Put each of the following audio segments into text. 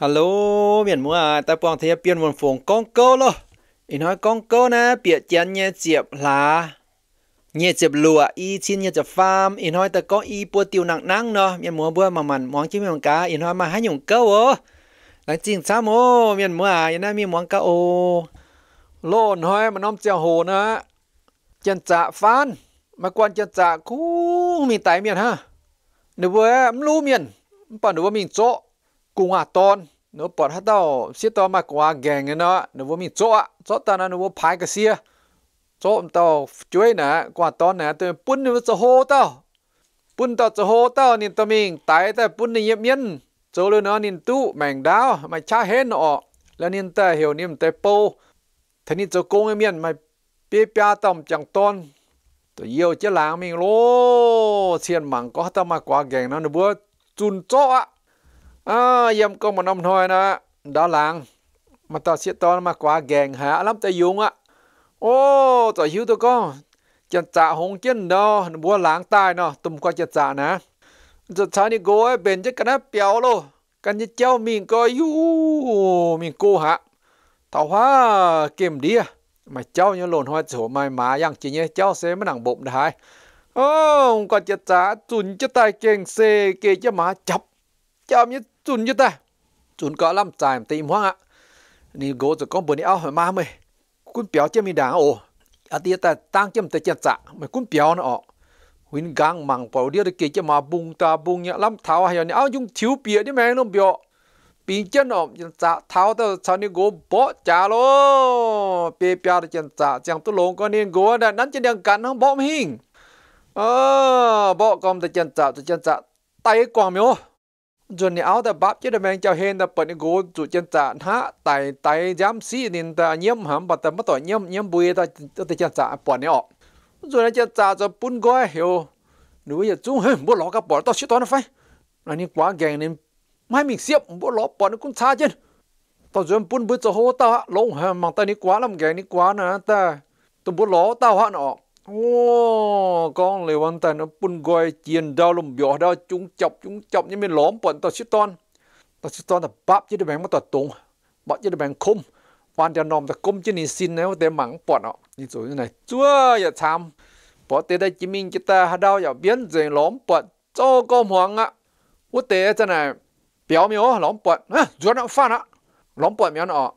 Hello, miền mua à, ta bọn thấy biên một phòng con cô lo. Ý nói con cô nè, bịa chén nhé diệp là nhé diệp lụa, y chín nhé diệp pham. Ý nói ta có y bua tiêu nặng nặng nó, miền mua bua mà mặn món chứ miền cá. Ý nói mà hai nhung câu ố. Đánh chinh xa mô, miền mua à, ý nói miền món cá ô. Lô nói mà nông chèo hồ nữa. Chân dạ phan, mà quan chân dạ cú, mình tái miền ha. Nếu bua em lưu miền, bọn nếu bua mình chỗ cùng tôn nó bọn hát tao xiết tao mà cùng à gàng nó nó vô mình chỗ chỗ ta nó vô phái cái xia chỗ tao chuối nè cùng tôn nè tôi bún nó cho hô tao bún tao cho hô tao nên tao mình tại tại bún này yếm chỗ luôn nên tu mảng đáo mà cha hết nó là nên ta hiểu nên ta bô thế nên chỗ công em yếm mà bia bia tao chẳng tôn tôi yêu chứ làng mình lô xiên mảng có tao mà quá gàng nó nó vô chun chỗ à, yếm con mà nông thôi nè đó làng mà tao xiết to mà quá gèn hả lắm tao dùng á ô tao hiếu tao con chân trả hồng chân đó búa làng tai nó tùm qua chân trả nè giờ trả đi cô ấy bên chắc cái nó béo luôn cái như cháu mình coi yu mình cô hả tao hóa kiếm đi à mà cháu như lồn hoa chỗ mai má yang chỉ như cháu sẽ mới nặng bụng được ô còn chân trả tùn chân tai kèn xe kê cho má chập chập như จุนยี่แต่จุนก็ลำจ่ายตีมห้องอ่ะนี่โกจะก้องบนนี้เอาหอยมาไหมคุณเปียวเจียมีด่างโอ้อาทิตย์แต่ตั้งเจียมแต่เจียจะไม่คุณเปียวนะอ๋อวินกังมังเปล่าเดียวตะเกียจะมาบุงตาบุงเนี่ยลำเท้าหายเนี่ยเอายุ่งถิวเปียนี่แม่งลงเปียวปีเจนอ๋อจันจ่าเท้าแต่ชาวนี้โกโบจ่าโลเปียเปียจันจ่าจังตุลงก็เนี่ยโกแต่นั้นจะเดียงกันทั้งบ่มหิงเออบ่กอมแต่จันจ่าแต่จันจ่าไตกว่างเมียวจุนเนี่ยเอาแต่บับเจดแมงเจ้าเฮนแต่เปิดกูจุจันจ่าฮะไต่ไต่ย้ำซีนินแต่เยี่ยมหำปัตตมต่อเยี่ยมเยี่ยมบุยแต่แต่จันจ่าปอนเนี่ยออกจุนเนี่ยจันจ่าจะปุ่นก้อยเหี่ยวหนูอย่าจุ้งเฮ้ยบ่หลอกกับปอนต่อชิตอนไฟอันนี้กว่าแกงนี่ไม่มีเสียบบ่หลอกปอนกุ้งชาเจนต่อจนปุ่นบุยจะโหตาลงเฮมังแต่นี่กว่าลำแกงนี่กว่านะแต่ตัวบ่หลอกตาหันออก ô con lều ăn tay nó bun gọi chiên đau lùm bỏ đau chúng chọc chúng chọc như mình lõm bọn tao xít ton tao xít ton là bắp chứ đứa bánh mà tao tung bắp chứ đứa bánh khum quan cho nom tao cung chứ nên xin nếu để mắng bọn họ như rồi như này chúa ya tham bỏ tê đây chỉ mình chúng ta đau ya biến rồi lõm bọn cho con hoàng á quốc tế thế này béo miếu lõm bọn á rồi nó phan á lõm bọn miếu nó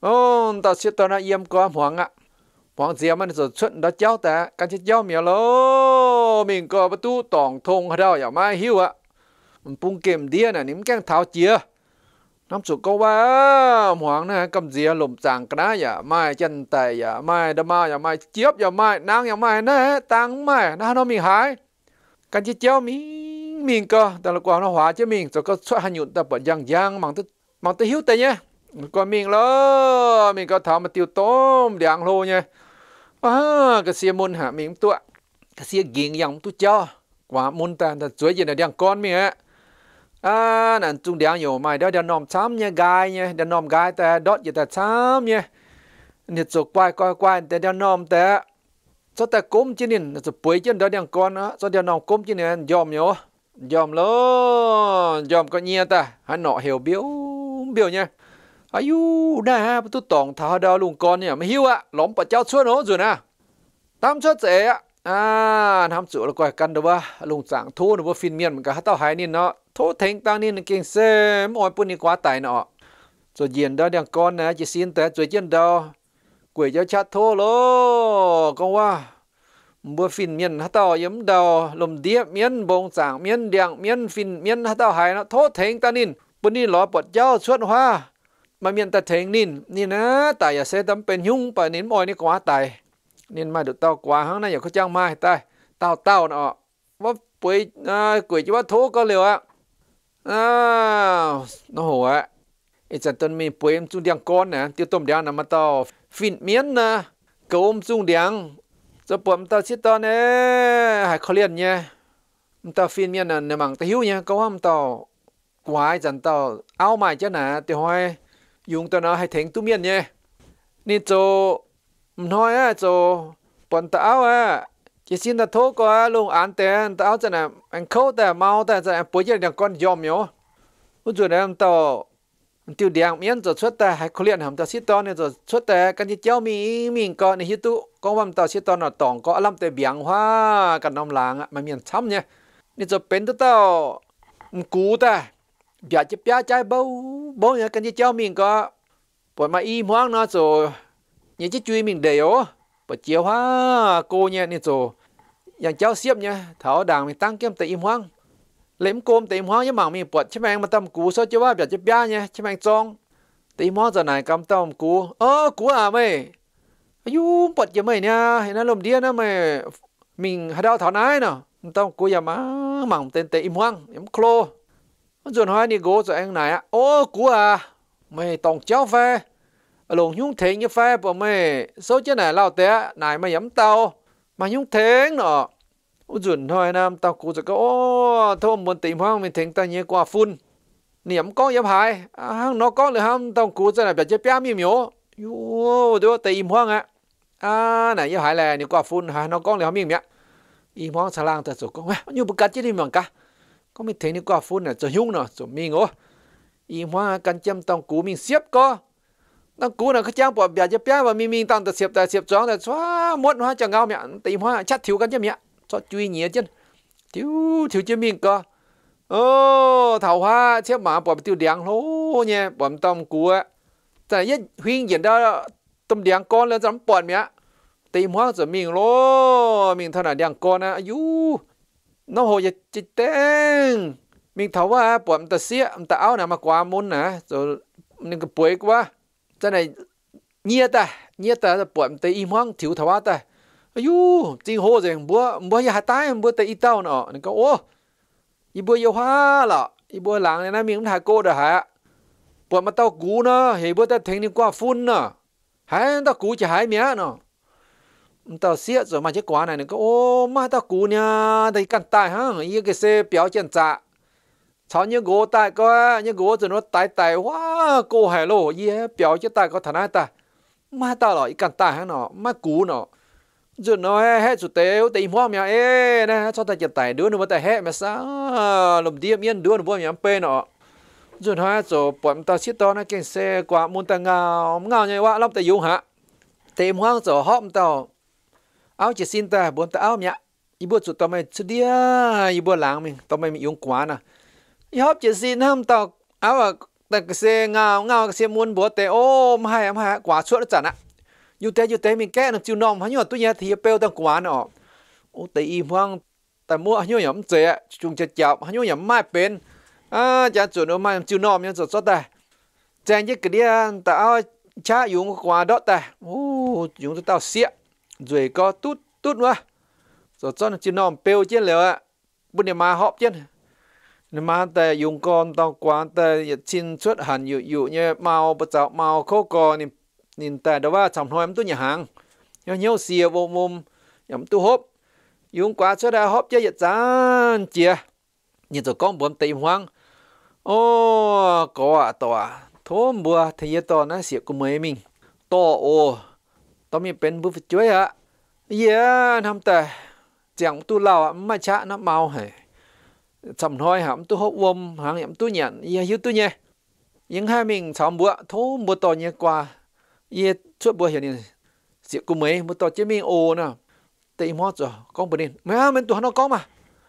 ô tao xít ton là yếm con hoàng á พอ n เสียมันสดช u ดดัดเจ้าแต่ก n chết cháu m เ o lô mình có bắt tu tỏng thùng อย่ามาหิวอ่ะมันปรุงเกมเดียน่ะนิ่มแกงเท้าเจียน้ำสุกก็ว่า หวังนะกำเสียหล่มจางกนะอย่าไม่จันแต่อย่าไม่ดมาอย่าไม่เจี๊ยบอย่าไม่นางอย่าไม่นะ ตังไม่นะน้องมีหาย กันเจ้ามีมิงก็แต่ละกว่าน้องหวาเจ้ามงจะก็ช่วยหันหยุดแต่ปวดยังยังมังตึมังตึหิวแต่เนี่ยก็มีแล้วมีก็ทำมาติวต้มเดียงโลเนี่ย à cái xe môn hạ mình tua cái xe ghiền yang tu cho quả môn ta ta chuối gì là đang con mi à nãy chúng đang nhiều mai đó đang nom chấm nha gai nha đang nom gai ta đốt gì ta chấm nha nhiệt số quay quay quay ta đang nom ta cho ta cốm chứ nên số bưởi chứ đó đang con á cho đang nom cốm chứ nên dòm nhớ dòm lô dòm có nhia ta hắn nọ hiểu biểu biểu nha อายุนะฮะประตูตองทาดาวลุงกอนเนี่ยไม่หิวอะหลอมปะเจ้าช่วโน้จุนะ ตามช่วเจ๋อะอ่าทำจุแล้วก็กันเด๋ยว่าลุงสั่งทูนว่าฟินเมียนมันก็ฮัตเต้าหายนี่เนาะโทูเทงตังนี่เก่งเซมอ่อนปุ่นนี่กว่าตายเนาะจะเย็นดาวเดียงกอนนะ จะซีนแต่จดเย็นดาวกุวยเจ้าชัดโูโลก็ว่าบัวฟินเมียนฮัตเต้ายิ้มดาวลมเดียเมียนบงัางเมียนเดียงเมียนฟินเมียนฮัตเต้าหายเนาะโทษเทงตังนี่ปุ่นนี่หลอปวดเจ้าชวนว่ามาเมียนตะเทงนินนี่นะตายอย่าเสตำเป็นยุ่งปะนินมอยนี่กว่าตายนินมาดูเต้ากว่าห้างนันอย่าเขาจ้างมาให้ตายเต้าเต้าเนาะว่าป่วยอ่ากวยจะว่าโทก็เร็วอ่ะอ้าวน้องหัวไอ้จันต้นมีป่วยจุงเดียงก้อนนะติวต้มเดียงนะมาต้าฟินเมียนนะกมจุงเดียง จะปวดมันตาชิดตอนเ้ใหายเขาเลียนเนี่ยมันตาฟินเมียนน่ะในมังตะหิวเนี่ยก็ว่ามันต่อกว่าไอ้จันต่อเอาใหม่เจ้าหนเติห้อย dùng tao hay thành tu miên nhé nên cho nói á cho bọn tao á chỉ xin ta thô có luôn án tên tao cho nè anh khâu ta mau ta cho anh bố giờ đằng con dòm nhó ủa rồi em tao tiêu đèn miên cho xuất ta hay khổ luyện hầm tao xít to nên cho xuất ta cái gì cháu mi mình có này hiếu tu con vầm tao xít to nó tỏng có lắm tệ biếng hoa cả nông làng mà miền thăm nhé nên cho bến tao cú ta bia chỉ bia trái bố bố nhà cần chỉ cho mình có bọn mà im hoang nó rồi nhà chỉ chui mình đều bà chiều ha cô nha nên rồi อย่างเจ้าเสียบเนี่ยเถาด่างมีตั้งเกี่ยมแต่อิมห้องเล็มโกมแต่อิมห้องยังหมังมีปวดใช่ไหมมาตั้มกูโซจะว่าแบบจะบ้าเนี่ยใช่ไหมจองแต่อิมห้องจะไหนกำตั้มกูเออกูอ่ะไม่อายุปวดยังไม่เนี่ยเห็นนะลมเดียนะไม่มิงฮัดเอาเถานายเนาะตั้มกูอย่ามาหมังเต็นแต่อิมห้องอิมโคร dồn hoa ni gỗ rồi anh này á ô cú à mày tòng cháu phê lùng nhung thế như phê bỏ mày số chứ này lao té này mày yếm tao mà nhung thế nọ dồn thôi nam tao cú rồi ô thôi muốn tìm hoang mình thính tao như quả phun niệm có yếm hai à, hang nó có là ham tao cú rồi là bị chết bia mi miếu yo đó tìm hoang á à này yếm hai là như quả phun hà nó có là ham miếng, miếu im hoang xà lang thật sự có như bực cắt chứ đi mường cả có mình thấy những quả phun là cho nhung nó, cho mình ô y hoa căn chăm tông cú mình xếp có tông cú là cái chăm bỏ bia cho bia và mình mình tông tự xếp tự xếp chóng là xóa muốn hoa chẳng ngao miệng, tì hoa chắc thiếu căn chăm mẹ cho chui nhía chân thiếu thiếu chăm mình có ô thảo hoa xếp mà bỏ tiêu đèn lố nha bỏ tông cú á tại nhất huyên diễn ra tông đèn con lên dám bỏ mẹ tì hoa rồi mình lố mình thật là đèn con á à nó hồi giờ chỉ tên mình thấu à bọn ta xía ta áo nào mà quá muốn nè rồi nên cái bối quá cho này nhia ta nhia ta bọn ta im hoang thiếu thấu à ta ayu chính hồ rồi bữa bữa giờ tay bữa ta ít tao nọ nên có ô ít bữa yêu hoa lọ ít bữa làng này nó mình thả cô được hả bọn mà cú nó thì bữa ta thành nên qua phun nè hãy tao cú chỉ hãy mía nọ tao xia rồi mà chiếc quá này nó ô mà tao cú nha thì cần tài ha như cái xe béo chân dạ cháu như gỗ tài có như gỗ rồi nó tài tài quá cô hài lộ như béo chứ tài có thằng ai ta mà tao lại cần tài ha nó mà cú nó rồi nó hết chủ tế tìm hoa mẹ ê nè cho ta chân tài đứa nó mà tài hết mà sao lầm đi yên, đứa nó bôi mẹ pê nó rồi nó rồi bọn tao xia to nó cái xe quá muốn ta ngào ngào như vậy lắm tại dùng hả tìm hoang rồi hóm tao áo chỉ xin ta bốn ta áo nhá ibu chủ tao mày chú dia ibu lang mình tao mày dùng quá nè i hop chỉ xin ham tao áo à ta cái xe ngào ngào cái xe muốn bố tê ôm hai em hai quá suốt chả nè dù tê dù tê mình kẹt nó chịu nòng hay nhở tôi nhớ thì bêu tao quá nọ ô tê im hoang ta mua hay nhở nhắm dễ chung chặt chọc hay nhở nhắm mai bên à chả chủ nó mai chịu nòng nhớ rồi suốt ta chàng chứ cái dia tao cha dùng quá đó ta ô dùng tao xiết rồi có tút tút nữa rồi cho nó chỉ nằm bêu trên liệu ạ bữa nay mà họp trên nên mà ta dùng con tao quán ta xin xuất hẳn dụ dụ như màu bật dạo màu khô cò nên nên ta đó là chồng thôi em tôi nhà hàng nhau nhau xìa vô mồm em tôi hộp dùng quá xuất ra hộp cho dịch gián chia nhìn rồi con buồn tìm hoang ô có à tòa thôn bùa thì giờ tòa nó sẽ của mấy mình to ô tôi mình bên bút chuối ạ yeah năm tè chẳng tu lao mà cha nó mau hề sầm thôi hả tu hốt vôm hàng em tu nhận yeah hiếu tu những hai mình sáu bữa thố bữa to nhé qua yeah suốt bữa hiện nay sự của mấy to chế mình ô nè tây mót rồi con bên mà mình tu nó có mà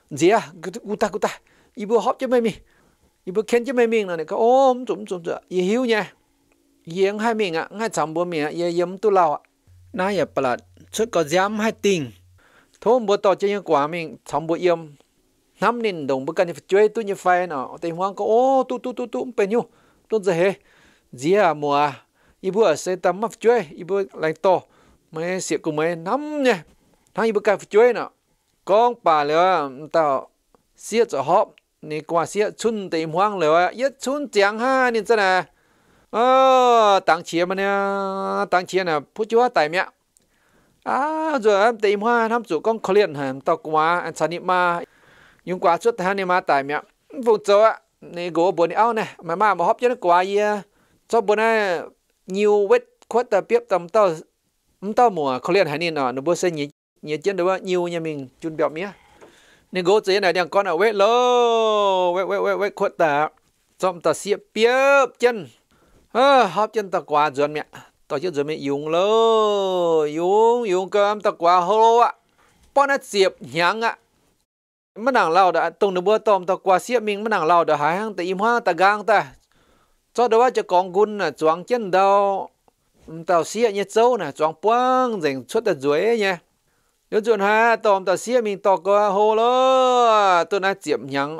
gì à guta guta y bữa họp chế mấy mình y khen chế mấy mình là này có ôm chúng chúng chúng yeah hiếu hai mình ạ ngay sáu bữa mình yeah yếm tu lao ạ na ya palat chút có dám hay tình thôn bữa to chơi quả mình xong bữa yếm năm nên đồng bữa cần chơi tôi như phai nó tây hoang có ô tu tu tu tu bên nhau tôi giờ hết gì à mùa ít bữa sẽ tắm mập chơi ít bữa lại to mấy sự của mấy năm nha tháng ít bữa cà chơi nó con bà lừa tao xiết cho họp nên qua xiết chun tây hoang lừa yết chun chẳng ha nên thế ờ tăng chia mà nè tăng chia nè phú chúa tài mẹ rồi à, em tìm hoa tham chủ con khó liền tao quá anh sanh mà nhưng quá suốt tháng này mà tài mẹ vụ chỗ á nè buồn áo nè mà mà mà hấp cho nó quá gì à? cho buồn này nhiều vết khuất ta à, biết tầm tao tao mùa khó liền hả nên nó bố sẽ nhỉ nhỉ chân được nhiều nhà mình chun bẹo mía nên gỗ chế này đang con ở vết lô vết vết vết vết khuất ta trong ta xịa biết chân hấp chân ta qua dần mẹ tao chưa dần mẹ dùng lơ dùng dùng cơm ta qua hô lô ạ bọn át diệp nhang ạ mất nàng lao đã tung được bữa tôm ta qua xiết mình mất nàng lao đã hái hăng ta im hoa ta gang ta cho đó cho con gun là choáng chân đau tao xiết như dấu nè choáng quăng dành xuất ta dưới nhé nếu chuẩn ha tôm ta xiết mình ta qua hô lơ tôi nói diệp nhang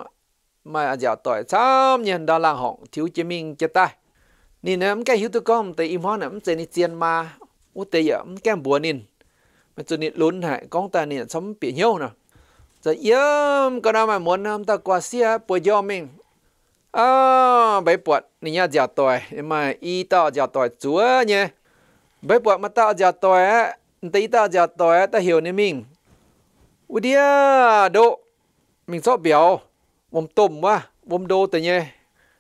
mà giờ tỏi sao nhìn đó là họng thiếu chế mình chết ta นี่นะมันแก่ฮิวตุก้อมแต่อิมฮอนน่ะมันเจนี่เจียนมาอุตยะมันแก่บัวนินมันจะนี่ลุ้นหายกองตาเนี่ยสมเปียเหี่ยวน่ะจะเยี่ยมก็น่ามาหมวนน้ำตากว่าเสียปวยยอมเองอ้าใบปวดนี่ยาจาตอยมาอีต่อจาตอยจัวเนี่ยใบปวดมาต่อจาตอยตีต่อจาตอยตาเหี่ยวนี่มิงอุเดียโดมิงชอบเบียววมตุ่มวะวมโดแต่เนี่ย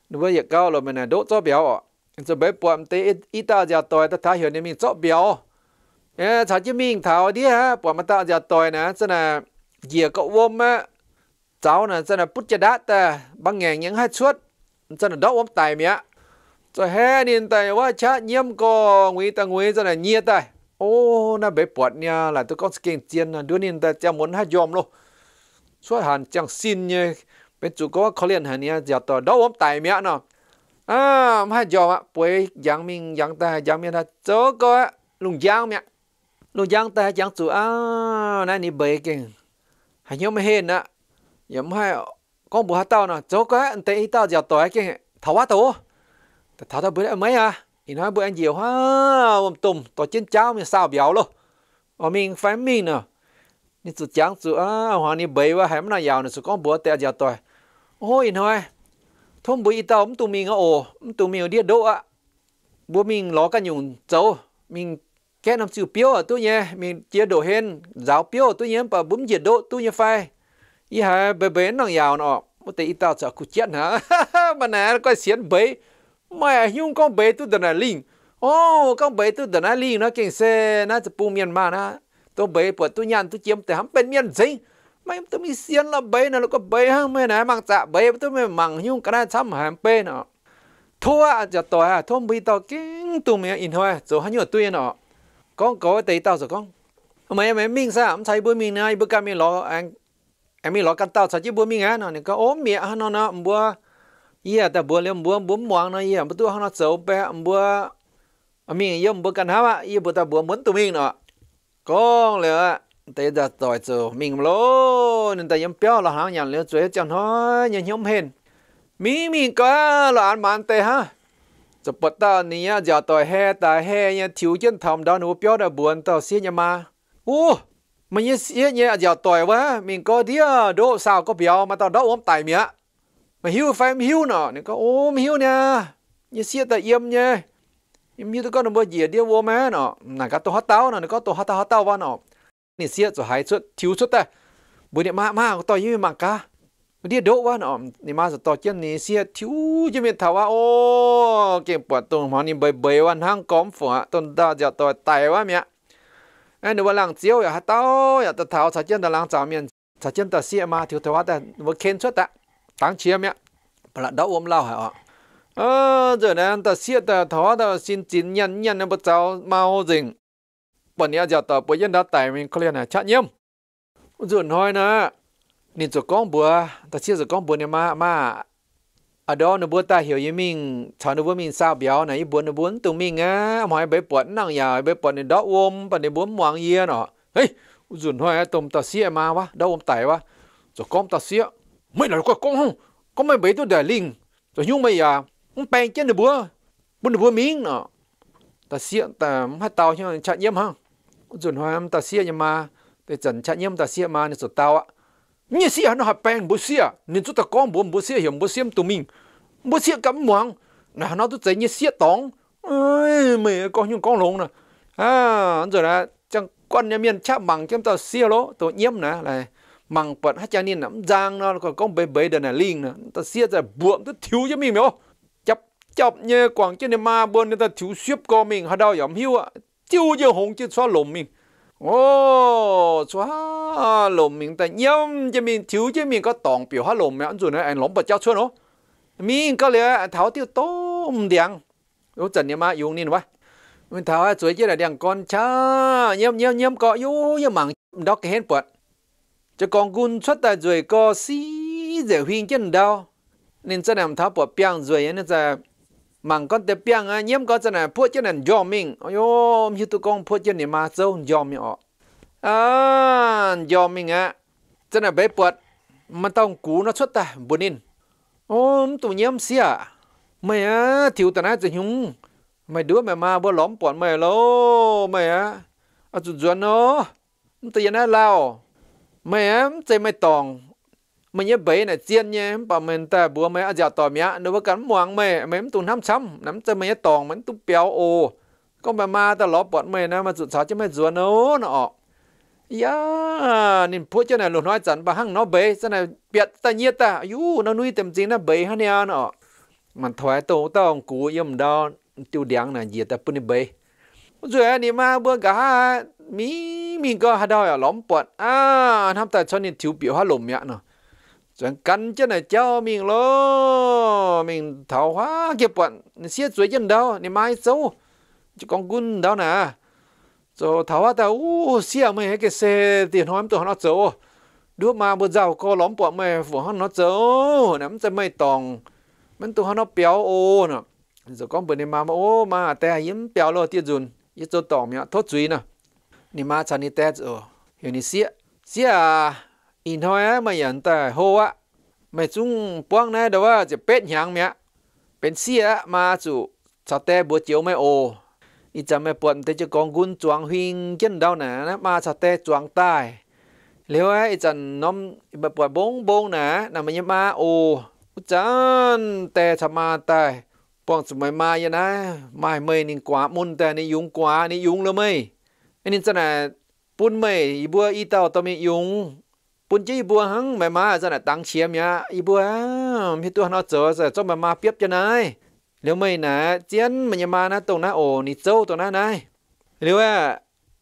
นึกว่าอยากเก้าเลยมันน่ะโดชอบเบียวอ่ะจะไปปวมเตอีตาจะต่อยตาท้ายเหี่ยวเนี่ยมีเจาะเบียวเออฉันจะมีเท้าดิฮะปวมตาจะต่อยนะจะน่ะเหยียก็วมมะเจ้าน่ะจะน่ะพุทธดาแต่บางแง่ยังให้ชวดจะน่ะดอกวมตายเมียจะแห่นินแต่ว่าชะเยี่ยมก็งุยตะงุยจะน่ะเงียตายโอ้ น่ะไปปวดเนี่ยหลายตัวก็เก่งเจียนน่ะดูนินแต่จะหมุนให้ยอมโลช่วยหันจังสินเนี่ยเป็นจุก็ว่าเขาเรียนหันเนี่ยจะต่อดอกวมตายเมียเนาะ à mà giờ mà bơi giang mình giang ta giang mình là chỗ có lùng giang miệng lùng giang ta giang chủ à nãy nị bơi kì hay nhớ mà hên á nhớ mà con bùa tao nè chỗ có anh tây tao giờ tối kì thảo quá tổ thảo tao bữa mấy à thì nói bữa anh nhiều ha ông tùng tổ chiến cháo mình sao béo luôn ờ, mình phải mình nè à. nên chủ trắng chủ à hoàng đi bơi và hẻm nào giàu nè chủ con bùa tao giờ tối ôi nói thông bùi tao ông tụi mình ồ tụi mình đi đỗ ạ bố mình ló cả nhung cháu mình cái năm chữ piêu à tôi nhé mình chia đồ hen giáo piêu tôi nhé và bấm nhiệt độ tôi nhé phai ý hà bé bé nàng giàu nọ một tí tao sợ cụt chết hả mà nè coi xiên bấy mà à, nhung con bấy tôi đần là linh con bấy tôi đần là nó kinh xe nó sẽ miền mà nó tôi bấy của tôi nhàn tôi chiếm từ hắm bên miền dính mai tôi mi xiên là bay nè lúc có bay hăng mày nè mang dạ bay tôi mày măng nhung cái này chăm hàng bay nọ thua à, giờ tôi à thua bị tao kinh tụi mày in hoa rồi hắn nhiều tuyên nọ con có tay tao rồi con mày mày mình sao không thấy bữa mình này bữa cam mình lo anh em mình lo cái tao sao chứ bữa mình á nó nên có ốm mẹ hắn nó nó bữa iya à, ta bữa liêm bữa bữa muang nó iya bữa hắn nó xấu bé à, bữa mình yếm bữa căn hả à, iya bữa ta bữa muốn tụi mình nọ con lừa tới giờ tội giờ mình lô nên tại yếm béo là hàng nhàn liêu chuối chẳng nói nhìn nhóm hên mi mi có là ăn mặn tê ha giờ bắt ta nia giờ tỏi hè, ta hè, nhà thiếu chân thầm đó nó béo đã buồn tao xí nhà mà ô mình như xí nha giờ tỏi quá mình có đĩa đỗ sao có béo mà tao đâu ôm tài mía mà hiu phải hiu nọ nên có ôm hiu nha nhà xí ta yếm nha em như tôi có nó bơ gì đi vô má nọ nà cả tôi hát tao nọ nó có tôi hát tao hát tao vào nọ นี่เสียจะหายสุดทิวสุดแต่บุญเนี่ยมามาต่อยิ่งมังกาเดียโดว่าเนาะนี่มาสต่อเจ้านี่เสียทิวจะมีถาว่าโอ้เก็บปวดตรงหมอนี่เบยเบยวันห้างก้อมฝาต้นดาจะต่อไตว่าเมียไอ้หนูว่าหลังเจียวอย่าเต้าอย่าตะเท้าสัจเจนตะหลังจ่าเมียนสัจเจนตะเสียมาทิวถาว่าแต่ว่าเค้นสุดแต่ตั้งเชียเมียปลาดาวอมเล่าหายอ่ะเออเจ้านั้นตะเสียตะท้อตะสินจินยันยันเนี่ยพระเจ้าเมาจริง bọn nhà giờ tờ bọn dân đã tại mình có liền là chát nhiêm rồi nói nè nên rồi con bữa ta chia rồi con bữa này mà mà ở đó nó bữa ta hiểu với mình cháu nó bữa mình sao béo này bữa nó bữa tụi mình á mà bấy bọn nặng nhà bấy bọn này đó ôm bọn này bữa muang yên nọ hey rồi nói tụm ta xia mà quá đó ôm tại quá rồi con ta xia mấy là con không có mấy bé tôi để linh rồi nhung mày à ông bèn trên được bữa bữa nó bữa miếng nọ ta xia ta hát tao cho chặt nhem ha chuẩn hoa em ta xia mà để trần chăn em ta xia mà nên sụt tao ạ như xia nó hấp bèn bố xia nên chúng ta có bố bố xia hiểu bố xia tụi mình bố xia cắm muang là nó tụi chạy như xia tóng mày có những con lông nè à rồi là chẳng quan nhà miền chắp bằng chúng ta xia lỗ tụi nhiễm nè này bằng bận hát cha nên nắm giang nó còn con bé bé đần này linh nè ta xia ra buộm tức thiếu cho mình mày không chập như quảng trên này ma buồn người ta thiếu xếp co mình hả đau yểm hiu ạ tiêu cho hồng chứ xóa lộn mình ô xóa lộn mình ta nhâm cho mình thiếu cho mình có tòng biểu hóa lộn mẹo rồi nữa anh lộn bật cháu chưa nó mình có lẽ tháo tiêu tôm điang lúc trần em mà dùng nên quá mình tháo à chuối chứ là điang con cha nhâm nhâm nhâm có yếu nhưng mảng đó cái hết bật cho con gun xuất ta rồi có xí dễ huyên chân đau nên sẽ làm tháo bật piang rồi nên là mang con te piang a nhiễm có chân này phu chân này yom mình ôi yo mi tu công chân này mà sâu yom mi ọ à yom mình á chân này bé bột mà tao cú nó xuất ta buồn in ôm tụ nhiễm xia à. mày á thiếu tao nói cho mày đứa mày mà bữa lõm bọn mày lô mày á à tụt nó tụi nó lao mày á chơi mày tòng mình nhớ bấy này chiên nhé bà mình ta bữa mấy ở giờ tòa mía nếu mà cắn muang mày mấy tụi năm trăm nắm chân mấy tòng mấy tụi béo ô con bà ma ta lóp bọn mày nè mà rụt sáu chứ mày rùa nó nọ ya nên พูดเจ้าไหนหลุดน้อยจันบะหังเนาะเบยเจ้าไหนเปียดตาเนียตาอยู่น้อนุ้ยเต็มจริงนะเบยฮะเนี่ยเนาะมันถอยโตต้องกูย่อมดอนติวเดียงน่ะเหยียดแต่ปุ่นเบยจวยนี่มาเบื่อกะมีมีก็หาดอยล้อมปวดอ่าทําแต่ชนนี่ถิวเปียวหาลมเนี่ยเนาะ chẳng cắn chứ này cho mình lo mình thảo hóa kịp bận xiết dưới chân đâu nên mai xấu chứ con quân đâu nè rồi thảo hóa tao u xia mày cái xe tiền hoa tụi nó xấu đứa mà bữa giàu có lóm bọn mày của nó nó xấu nắm sẽ mày tòng mình tụi nó béo ô nè rồi con bữa nay mà ô mà tè yếm béo lo tiệt dùn yết cho tòng miệng thốt duy nè nên mà chăn đi tè rồi ờ. hiểu ni xia xia à? อินทอยมาอย่างแต่โฮวะไม่จุงป้องนะเดี๋ยวว่าจะเป็ดหยางเมียเป็นเสียมาจชสเตบัวเจียวไม่โออีจำไม่ปวดแต่จะกองกุนจวงหิงเย็นดาวหนานะมาสเตจวงใต้เล้วไอจันน้อมแบบปวดบงบงหนานะมันยงมาโออุจันแต่ชะมาตตยป้องสมัยมาอย่านะไม่เมยนิ่งกว่ามุนแต่ในยุงกว่าในยุงเลยไม่อนี่จะไหนปุ่นเมยบัวอีเต่าตอมียุงปุ่นจีบัวหังแม่มาจะน่ะตังเชียมยะอีบัวพี่ตัวนอเจอจะจ้องแม่มาเปียบจะนายเร็วไม่นะเจียนมันยามานะตรงนะโอนี่เจ้าตัวนั้นนายเรียกว่า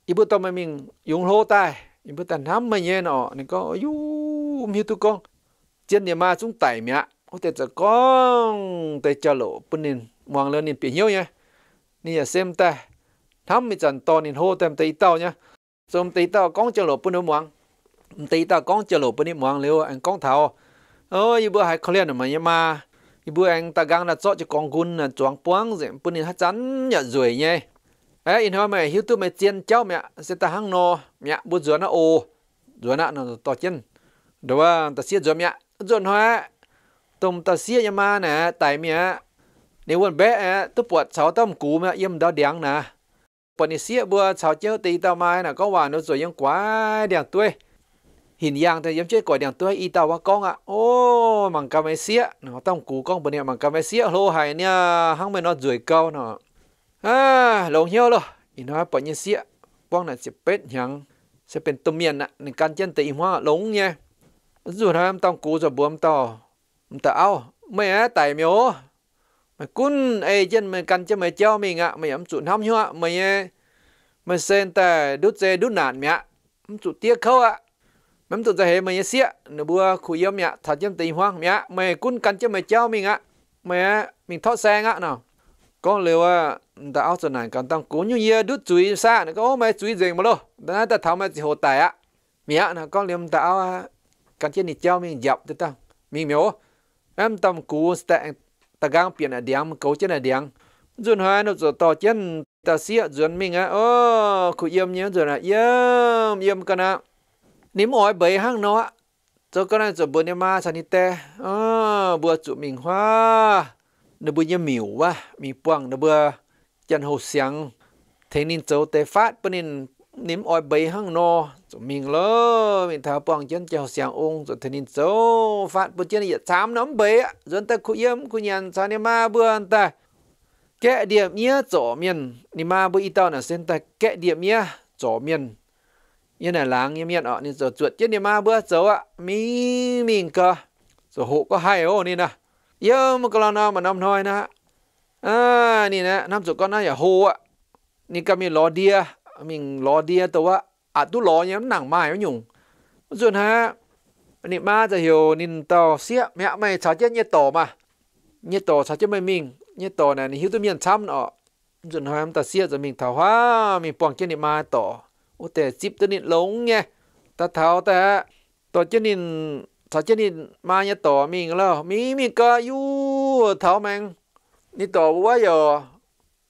อีบุตอมมิงยุงโลตายอีบุตันทำมาเย็นอ๋อนี่ก็ยูมีตุกอง เจียนเนี่ยมาจุ้งไต่เมียโอ้แต่จะกองแต่จะโลปุ่นนินมองเรื่องนินเปียเยี่ยวเนี่ยนี่อย่าเซมแต่ทำมีจันตอนนินโฮเต็มตีเต้าเนี่ยจมตีเต้ากองจะโลปุ่นนินมองตีตาก้องเจลูปนิมวังเร็วอันก้องเทาเอออีบัวหายเคลียนมันยังมาอีบัวเองตากังน่ะเจาะจะกองกุนน่ะจวงปวงเสียงปุ่นนี่ฮัจันอย่าสวยไงเอ้อินทว่าแม่หิวตัวแม่เจียนเจ้าแม่เสตาหังโนแม่บุญจวนน่ะโอจวนน่ะน่ะต่อเจียนเดี๋ยวว่าตาเสียจวนแม่จวนหัวตมตาเสียยังมาน่ะไตแม่ในวันแบะตัวปวดเสาต้มกูแม่เยี่ยมดาวเดียงนะปนิเสียบัวเสาเจ้าตีตาไม้น่ะก็ว่าโนสวยยังกว่าเดียงตัว hình giang thì giống chơi còi đèn tôi y tàu con ạ ô bằng cà mê xía nó tông cú con bên này bằng cà mê xía lô hải nha hăng mày nó rưỡi câu nó à lồng hiêu lo y nó bỏ như xía quăng là sẽ bết nhằng sẽ bên tôm miền ạ nên can chân tị hoa lồng nha rồi thôi em tông cú rồi buông tàu tàu ao mẹ tài miếu mày cún ai chân mày căn chân mày treo mình ạ mày ấm chuột hâm nhá mày mày sen tài đút dê đút nạn mẹ ấm chuột tiếc khâu ạ mắm tụt thế mày xía nửa bữa khui yếm nhá thật chấm tình hoang nhá mày cún cắn chấm mày cháu mình á mày mình thoát xe ngã nào có liệu à ta áo sân này cần tăng cố như ye đút chuối xa nó có mày chuối gì mà lo đó ta thảo mày chỉ hồ tài á mía nó có liệu ta áo à, cắn chấm này cháu mình dập tới tao mình miếu em tâm cố stạng ta gang biển ở điểm cố chân ở điểm, dùn hoa nó rồi to chân ta xía dùn mình á ô khui yếm nhá rồi là yếm yếm cái nào 你莫爱白行侬啊，做个人做不你妈啥你带，嗯，不做名花，你不也苗啊，米棒你不真好香，听你做带发不你。nín oi bấy hăng no chỗ mình lơ mình tháo bong chân chào xiang ung rồi thế nên chỗ phát bút chân yết tám nấm bấy dân ta khu yếm khu nhàn sa ni điểm nhia chỗ miền ni ma bữa ít tao là ta kẻ điểm nhia chỗ miền ยันห่ะล้างเมียนอ่ะนี่จะจวดเจนี่มาเบื่อเจ้าอ่ะมีมิงก็จะหูก็ให้โอ้นี่นะเยอะมันก็ลอามาน้ำน้อยนะอ่านี่นะน้ำสุกก็น่าอย่าโหอ่ะนี่ก็มีล้อเดียมิงล้อเดียแต่ว่าอาจตุล้อยังหนังไม้ไม่หยุ่งส่วนฮะอันนี้มาจะเหี่ยวนินต่อเสียแม่ไม่ชาเจเนี่ยต่อมาเนี่ยต่อชาเจไม่มิงเนี่ยต่อเนี่ยนี่หิวตัวเมียนช้ำเนาะส่วนฮะมันตาเสียจะมิงถาว่า มีปองเจนี่มาต่อ ô tè zip tới nịn lống nha ta tháo ta tổ chứ nịn thảo chứ nịn mà nhá tổ mình lo mi mi có yu tháo mang nị tổ quá giờ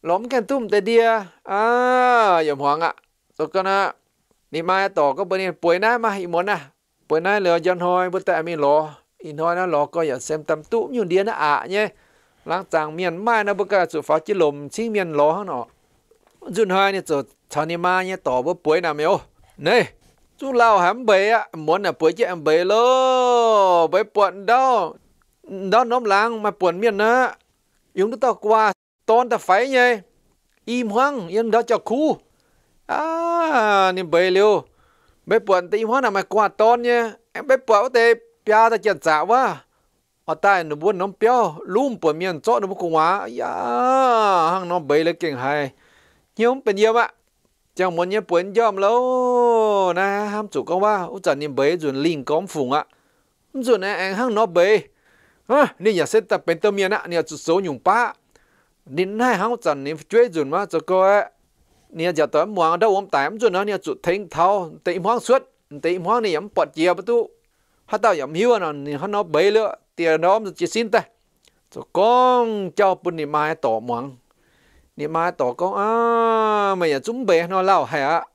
lóm cái tôm tê đia à yểm hoàng ạ tôi con ạ mai tổ có bên nịn bồi mà ý muốn à bồi nai lừa dân hoi bữa tại mình lo in hoi nó lo coi giờ xem tâm tụm như điên ạ nhé lãng tàng miền mai nó bữa cả sự phá chỉ lùm chính miền lo hơn nó dân hoa nè cho cho nè ma nè tỏ bữa buổi nào mèo nè chú lao hám bể á muốn là buổi em bể lô bể buồn đâu đó nó lang mà buồn miền á chúng ta qua tôn ta phải nhé im hoang yên đó cho khu à nè bể liu bể buồn thì hoang là mà qua tôn nhé em bể buồn thì pia ta chặt giả quá ở tại nó buồn nó béo lùm buồn miền cho nó buồn quá ya dạ, hang nó bể lấy kinh hay nhóm bên nhóm ạ chẳng muốn nhóm bên nhóm lâu na ham chủ công ba u chẳng niệm bế dùn linh công phùng ạ dùn này anh hăng nó bế à nên nhà sẽ tập bên tâm miền ạ nhà chủ số nhung ba nên nay hăng chẳng niệm chơi dùn mà cho cô ấy giờ tới muang đâu ông tám dùn nó nhà chủ thính thao tị hoang suốt tị hoang này yếm bọt chia tu hát tao yếm hiu nó hắn nó bế lựa tiền đó chỉ xin ta cho con cho bên này mai tổ muang 你妈祷告啊，没有准备那老海啊，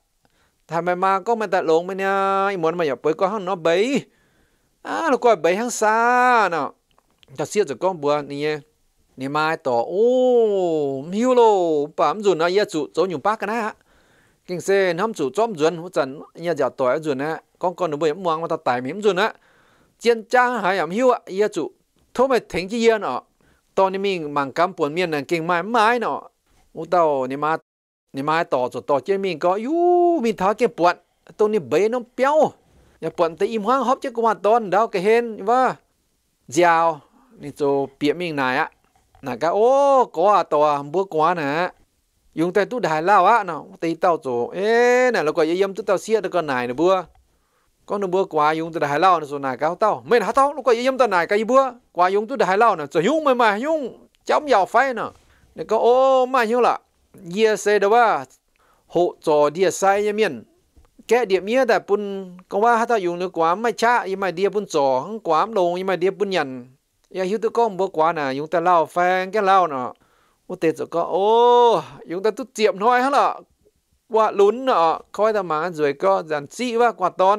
他们妈讲没得龙没呢，一门没有背过行那背，啊，那过背行啥呢？他写着讲不你，你妈祷哦，没有喽，把们准那也主走牛巴个那，kinh xe nắm chủ chóm chuẩn hỗ trần nhà giàu tuổi chuẩn á con con được bây muang mà ta tài miếm chuẩn á chiến trang hay ẩm hiu ạ ia chủ thôi mà thính chi yên cam buồn miên kinh ọ ตอนนี้มีมังกรปวนเมียนนั่นเก่งไม้ไม้เนาะ我到你妈你妈到就到见面个哟，面他见不，都你白弄标，也不得一忙好这个话多，然后个 hen 哇，叫你做别命来啊，那个哦，个啊到啊，不管呢。dùng tay tu đại lao á nó tay tao chỗ ê nè, là gọi yếm tu tao xia được con nài nè bữa con nó bữa quá dùng tu đại lao nó số nài cao tao mày hả tao nó gọi yếm tao này cái bữa qua dùng tu đại lao nè chỗ dùng mày mà dùng chấm giàu phai nè นี่ก็โอ้ไม่เหี้ละ เยเซดว่าหกจอเดียไซยังเมียนแกเดียเมียแต่ปุ่นก็ว่าถ้าอยู่ในกวามไม่ช้ายังไม่เดียปุ่นจอหองกวามลงยังไม่เดียปุ่นยันยังหิวตัก้มบวกว่าน่ะยังแต่เล่าแฟนแกเล่าเนาะอุตเตจก็โอ้ยังแต่ตุ้เจียมน้อยฮะล่ะว่าลุ้นเนาะคอยแต่มาสวยก็ยันซีว่ากว่าตอน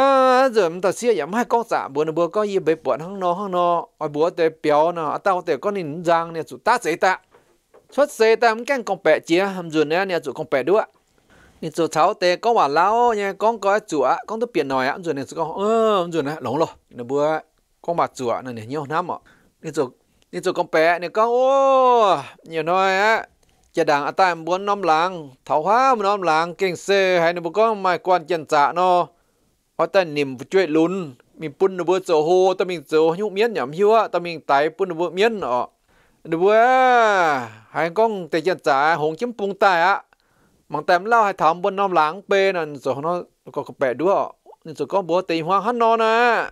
à giờ mình ta xia yếm hai con giả bữa nào bữa có gì bếp bọn hăng nó hăng nó ở bữa tới béo nó tao tới con nín răng nè chủ ta dễ ta xuất xe ta mình càng con bẹ chia hầm dùn nè nè chủ con bẹ đua nè chủ cháu tệ có quả lão nè con có chủ á con tôi biển nòi á dùn nè chủ con ơ hầm dùn nè lỏng rồi nó bữa con bà chủ á nè nhiều năm ạ nè chủ nè chủ con bẹ nè con ô nhiều nói á จะดังอาตายบวนน้อมหลังเถาห้ามน้อมหลังเก่งเซให้นบุก็ไม่กวนเจนจ่าเนาะ họ ta niệm chuyện luôn mình bún nó bữa giờ hồ ta mình giờ nhúc miến nhảm hiu á ta mình tái bún nó miến nọ nó bữa hai con tay chân giả hồng chim bung tay á bằng tạm lao hai thảm bún nom láng bê nè giờ nó có cái bẹ đứa nên giờ con bữa tì hoa hắn nó nè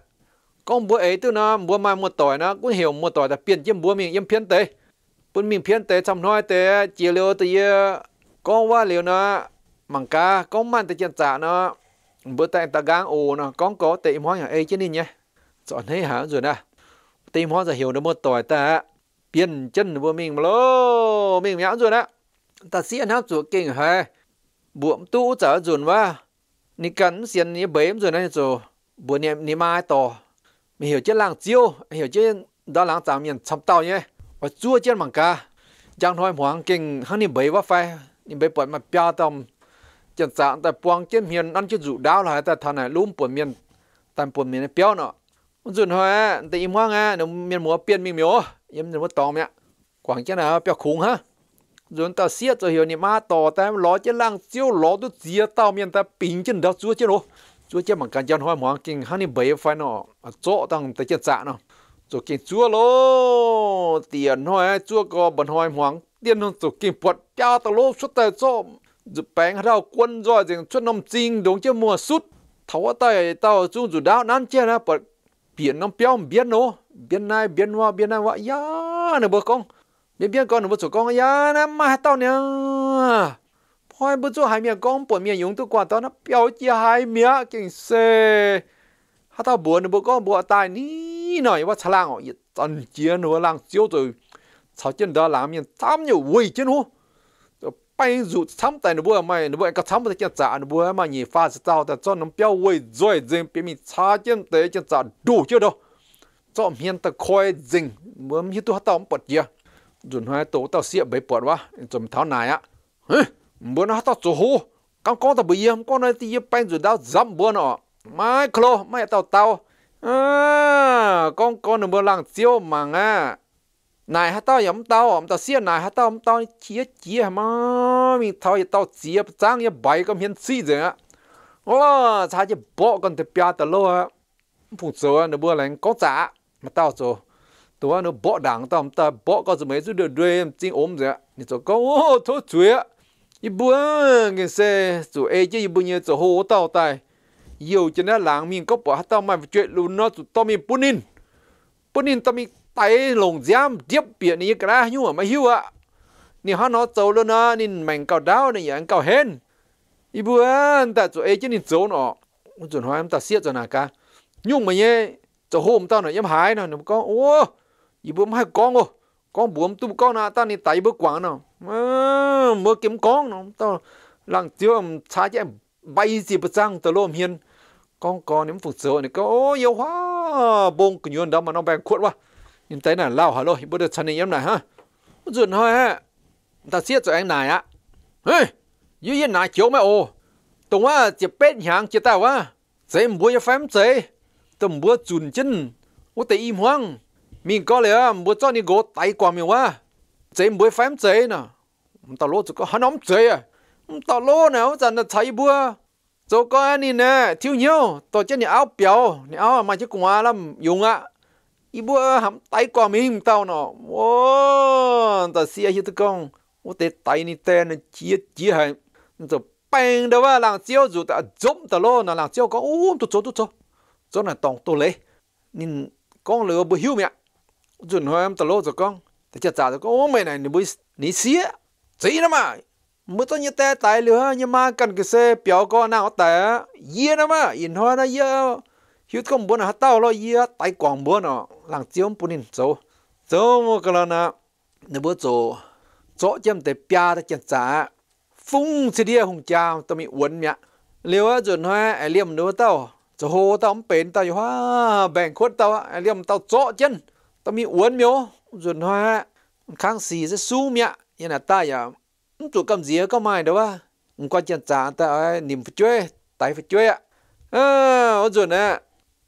con bữa ấy từ nó bữa mai mua tỏi nó cũng hiểu mua tỏi là biến chim bữa mình yếm phiến tế bún mình phiến tế chăm nói tế chỉ liệu tự con qua liệu nó bằng cá con mang tay chân giả nó bữa tay ta gang ô nó con có tệ hóa nhà ấy chứ nên nhé chọn thấy hả rồi nè tìm hóa giờ hiểu được một tỏi ta biến chân của mình lô mình nhãn rồi đó ta xiên hấp rồi kinh hả buộm tu trở dùn quá ni cắn xiên ni bếm rồi này rồi buồn niệm ni mai to mình hiểu chứ làng chiêu hiểu chứ đó làng tạm nhận chăm tao nhé và chua trên bằng ca chẳng thôi hoàng kinh hắn ni bấy quá phai ni bấy bật mà bia tầm chẳng sáng tại buông kiếm hiền ăn chứ dụ đau là tại thằng này lúm buồn miền tại buồn miền béo nọ ông dùn hoa tại im hoang à nó miền múa biên mình miếu im nó mất tòng mẹ quảng chứ nào béo khủng ha dùn ta xiết cho hiểu nè ma tò tại ló chứ lang siêu ló tu chia tao miền ta bình chân đó chúa chứ nó chúa chứ bằng cái chân hoa mỏng kinh hắn đi bấy phải nọ à chỗ tăng tại chân sáng nọ rồi kinh chúa lô tiền hoa chúa có bẩn hoa mỏng tiền nó rồi kinh bọt cha tao lô suốt tại chỗ dù bánh hạt quân rồi dừng chút nông chinh đúng chứ mùa sút thấu tay tao chung dù đau nán chia na bật biển nông béo biển nô biển này biển hoa biển này hoa ya nè bố con biển biển con nè bố chủ con ya nè mà tao nè thôi bố chủ hai miệng con bổn miệng dùng tôi quả tao nó béo chia hai miệng kinh xe hạt tao buồn nè bố con bố tài ní nổi quá chả lang ọ chân chia nửa lang chiếu rồi sao chân đó làm miệng tám nhiều vui chân hú bay dù thắm tại nó bữa mà nó bữa cái thắm tại chân trả nó bữa mà nhị pha tao ta cho nó biểu quay rồi dừng bị mình xa chân tế chân trả đủ chưa đâu cho miền ta khơi dừng bữa như tôi hát tao bật gì dùn hai tổ tao xịa bấy bật quá rồi tháo này á muốn hát tao chỗ hô cam con tao bây giờ con này thì bay dù tao dám bữa nọ mai khlo mai tao tao à con con nó bữa làng siêu màng à này hát tao yếm tao ông tao xia này hát tao ông tao chia chia mà mình tao giờ tao chia trang giờ bảy cái miếng xí gì á ô cha giờ bỏ con thì bia tao lo á phụ số nó bữa lành có trả mà tao số tụi nó bỏ đảng tao ông ta bỏ có gì mấy chút được em, chính ốm gì á thì tao có ô thôi chuối á ý cái xe tụi ấy chứ ý bữa nhớ tao tài nhiều cho nên làng mình có bỏ hát tao mà chuyện luôn nó tụi tao mình punin punin tao mình tay lồng giam tiếp biển này ra nhưng mà mà hiu ạ nì hắn nó tàu luôn á nên mảnh cao đáo này anh cao hên ý bữa ta chỗ ấy chứ nên số nó chuẩn hoa em ta siết cho nà cả nhưng mà nhé chỗ hôm tao này em hái nó, nó có ô ý bữa hai con ô con buồm tu con nà tao nên tay bữa quảng nào mơ kiếm con nó tao lăng tiêu em trái em bay gì bữa sang tao lôm hiền con con em phục sửa này có ô yêu hoa bông cái nhơn đó mà nó bèn khuất quá nhưng tới là lao hả lôi bữa được chân em này ha dùn thôi ha ta siết rồi anh này á hey dưới yên này chiếu mày ô tùng á chỉ bết nhàng chỉ tao á dễ mua cho phém dễ tầm mua chuẩn chân ô tây im hoang mình có lẽ mua cho đi gỗ tay qua mình quá dễ mua phém dễ nè ta lô chỉ có hắn ông dễ à ta lô nào chẳng là thấy bữa cho có anh nè thiếu nhiều tôi chết nhà áo béo nhà áo mà chứ cũng lắm dùng á ibu eh, ham tai ko mi tao no wo ta sia hi tu kong wo te tai ni te na chi chi hai to bang da wa lang chiao zu ta zom ta lo na lang chiao ko um tu cho tu cho cho na tong con lừa bu hiu mẹ chuẩn hoa em ta lo cho con ta chặt chặt con ôm mày này ni bu ni sia chỉ nó mà mới tao như te tại lừa nhưng mà cần cái xe biểu con nào tại yên nó mà yên hoa nó yêu hiu không bố là tao lo yia tại quảng bố nó làng chiếm bún nín chỗ chỗ mà cái là na nó bố chỗ chỗ chém tế pia tế chém trả phung chỉ đi hùng cha tao mi uốn mẹ liều á chuẩn hoa ai liêm nữa tao chỗ hồ tao không bền tao hoa bèn khuất tao ai liêm tao chỗ chân tao mi uốn miếu chuẩn hoa kháng xì sẽ su mẹ như là ta ya chỗ cầm gì có mai đâu à qua chém trả tao niệm phải chơi tại phải chơi à ờ chuẩn à